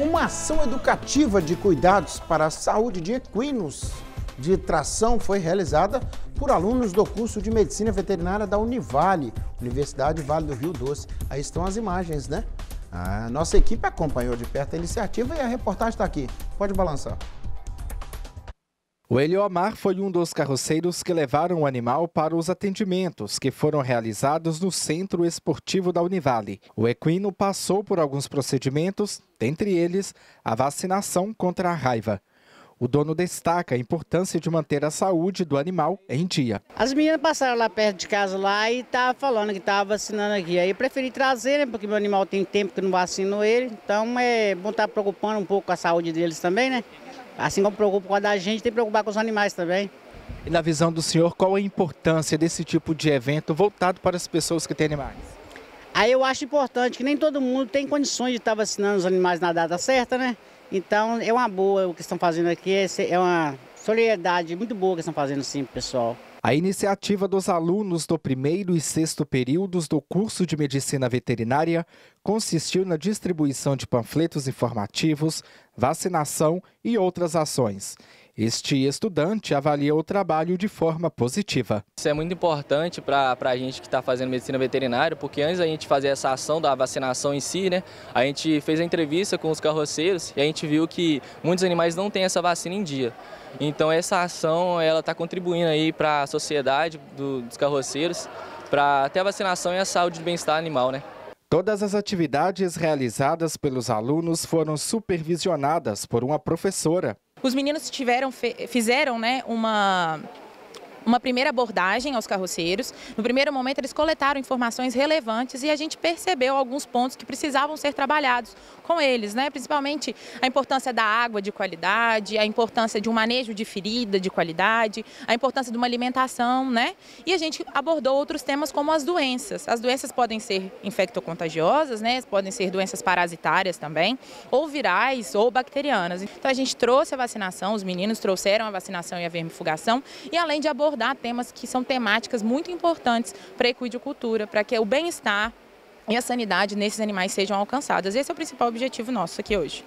Uma ação educativa de cuidados para a saúde de equinos de tração foi realizada por alunos do curso de Medicina Veterinária da Univale, Universidade Vale do Rio Doce. Aí estão as imagens, né? A nossa equipe acompanhou de perto a iniciativa e a reportagem está aqui. Pode balançar. O Eliomar foi um dos carroceiros que levaram o animal para os atendimentos que foram realizados no Centro Esportivo da Univale. O equino passou por alguns procedimentos, dentre eles a vacinação contra a raiva. O dono destaca a importância de manter a saúde do animal em dia. As meninas passaram lá perto de casa lá e estavam tá falando que estava vacinando aqui. Aí eu preferi trazer, né, porque meu animal tem tempo que não vacino ele. Então é bom estar tá preocupando um pouco com a saúde deles também, né? Assim como preocupa com a da gente, tem que preocupar com os animais também. E na visão do senhor, qual a importância desse tipo de evento voltado para as pessoas que têm animais? Aí eu acho importante que nem todo mundo tem condições de estar vacinando os animais na data certa, né? Então é uma boa o que estão fazendo aqui, é uma solidariedade muito boa que estão fazendo sim, pessoal. A iniciativa dos alunos do primeiro e sexto períodos do curso de Medicina Veterinária consistiu na distribuição de panfletos informativos, vacinação e outras ações. Este estudante avalia o trabalho de forma positiva. Isso é muito importante para a gente que está fazendo medicina veterinária, porque antes da gente fazer essa ação da vacinação em si, né, a gente fez a entrevista com os carroceiros e a gente viu que muitos animais não têm essa vacina em dia. Então essa ação ela está contribuindo aí para a sociedade do, dos carroceiros, para até a vacinação e a saúde e bem-estar animal, né? Todas as atividades realizadas pelos alunos foram supervisionadas por uma professora. Os meninos tiveram, fizeram né, uma uma primeira abordagem aos carroceiros. No primeiro momento, eles coletaram informações relevantes e a gente percebeu alguns pontos que precisavam ser trabalhados com eles, né? principalmente a importância da água de qualidade, a importância de um manejo de ferida de qualidade, a importância de uma alimentação. Né? E a gente abordou outros temas como as doenças. As doenças podem ser infectocontagiosas, né? podem ser doenças parasitárias também, ou virais ou bacterianas. Então a gente trouxe a vacinação, os meninos trouxeram a vacinação e a vermifugação, e além de abordar abordar temas que são temáticas muito importantes para a equidicultura, para que o bem-estar e a sanidade nesses animais sejam alcançadas. Esse é o principal objetivo nosso aqui hoje.